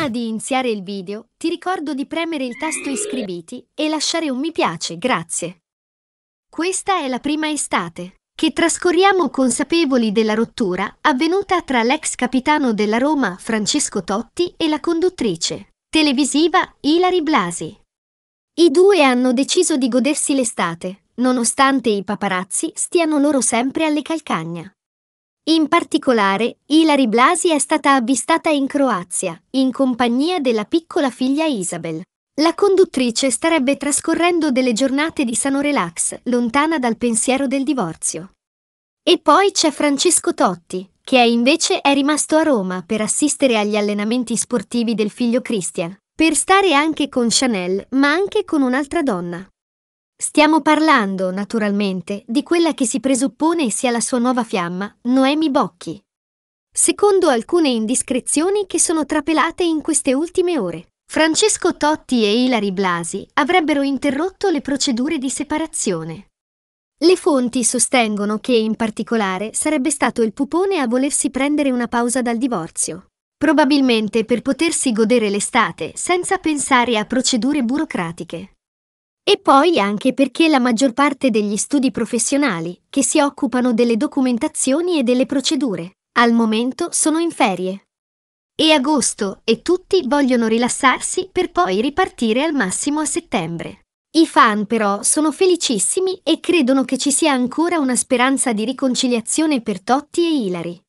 Prima di iniziare il video, ti ricordo di premere il tasto iscriviti e lasciare un mi piace, grazie. Questa è la prima estate che trascorriamo consapevoli della rottura avvenuta tra l'ex capitano della Roma Francesco Totti e la conduttrice televisiva Ilari Blasi. I due hanno deciso di godersi l'estate, nonostante i paparazzi stiano loro sempre alle calcagna. In particolare, Ilari Blasi è stata avvistata in Croazia, in compagnia della piccola figlia Isabel. La conduttrice starebbe trascorrendo delle giornate di sano relax, lontana dal pensiero del divorzio. E poi c'è Francesco Totti, che è invece è rimasto a Roma per assistere agli allenamenti sportivi del figlio Christian, per stare anche con Chanel, ma anche con un'altra donna. Stiamo parlando, naturalmente, di quella che si presuppone sia la sua nuova fiamma, Noemi Bocchi. Secondo alcune indiscrezioni che sono trapelate in queste ultime ore, Francesco Totti e Ilari Blasi avrebbero interrotto le procedure di separazione. Le fonti sostengono che, in particolare, sarebbe stato il pupone a volersi prendere una pausa dal divorzio, probabilmente per potersi godere l'estate senza pensare a procedure burocratiche. E poi anche perché la maggior parte degli studi professionali, che si occupano delle documentazioni e delle procedure, al momento sono in ferie. E agosto e tutti vogliono rilassarsi per poi ripartire al massimo a settembre. I fan però sono felicissimi e credono che ci sia ancora una speranza di riconciliazione per Totti e Hilary.